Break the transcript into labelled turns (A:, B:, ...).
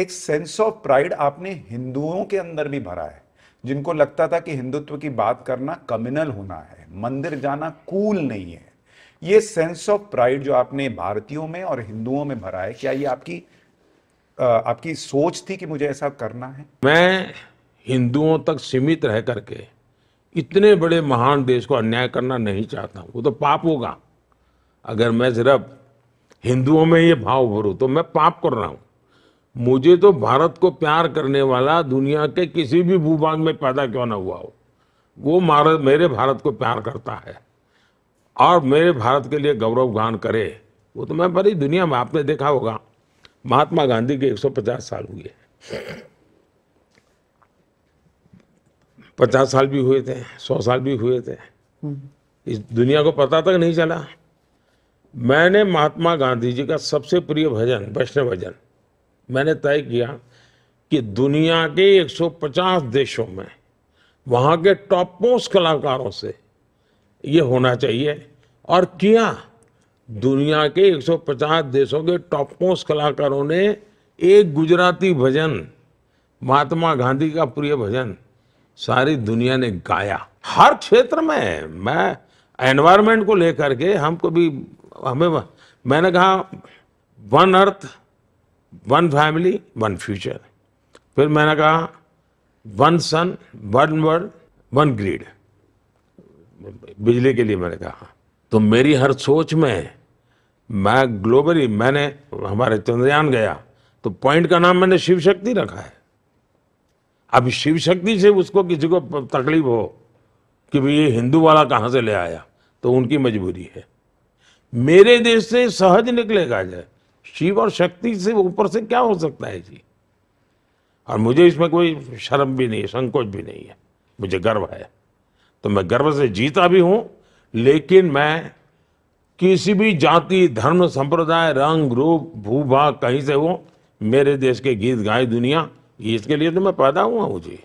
A: एक sense of pride आपने हिंदुओं के अंदर भी भरा है जिनको लगता था कि हिंदुत्व की बात करना कम्युनल होना है मंदिर जाना कूल नहीं है ये सेंस ऑफ प्राइड जो आपने भारतीयों में और हिंदुओं में भरा है क्या ये आपकी आपकी सोच थी कि मुझे ऐसा करना है
B: मैं हिंदुओं तक सीमित रह करके इतने बड़े महान देश को अन्याय करना नहीं चाहता वो तो पाप होगा अगर मैं सिर्फ हिंदुओं में ये भाव भरूँ तो मैं पाप कर रहा हूँ मुझे तो भारत को प्यार करने वाला दुनिया के किसी भी भूभाग में पैदा क्यों ना हुआ हो वो मार मेरे भारत को प्यार करता है और मेरे भारत के लिए गौरव गान करे वो तो मैं बड़ी दुनिया में आपने देखा होगा महात्मा गांधी के 150 साल हुए पचास साल भी हुए थे सौ साल भी हुए थे इस दुनिया को पता तक नहीं चला मैंने महात्मा गांधी जी का सबसे प्रिय भजन वैष्णव भजन मैंने तय किया कि दुनिया के 150 देशों में वहाँ के टॉप मोस्ट कलाकारों से ये होना चाहिए और किया दुनिया के 150 देशों के टॉप मोस्ट कलाकारों ने एक गुजराती भजन महात्मा गांधी का प्रिय भजन सारी दुनिया ने गाया हर क्षेत्र में मैं एनवायरमेंट को लेकर के हमको भी हमें मैंने कहा one earth one family one future फिर मैंने कहा one sun one world one grid बिजली के लिए मैंने कहा तो मेरी हर सोच में मैं ग्लोबली मैंने हमारे चंद्रयान गया तो पॉइंट का नाम मैंने शिव शक्ति रखा है अब शिव शक्ति से उसको किसी को तकलीफ हो कि भाई ये हिंदू वाला कहाँ से ले आया तो उनकी मजबूरी है मेरे देश से सहज निकलेगा जय शिव और शक्ति से ऊपर से क्या हो सकता है जी और मुझे इसमें कोई शर्म भी नहीं है संकोच भी नहीं है मुझे गर्व है तो मैं गर्व से जीता भी हूँ लेकिन मैं किसी भी जाति धर्म संप्रदाय रंग रूप भूभाग कहीं से हो मेरे देश के गीत गाए दुनिया इसके लिए तो मैं पैदा हुआ हूँ जी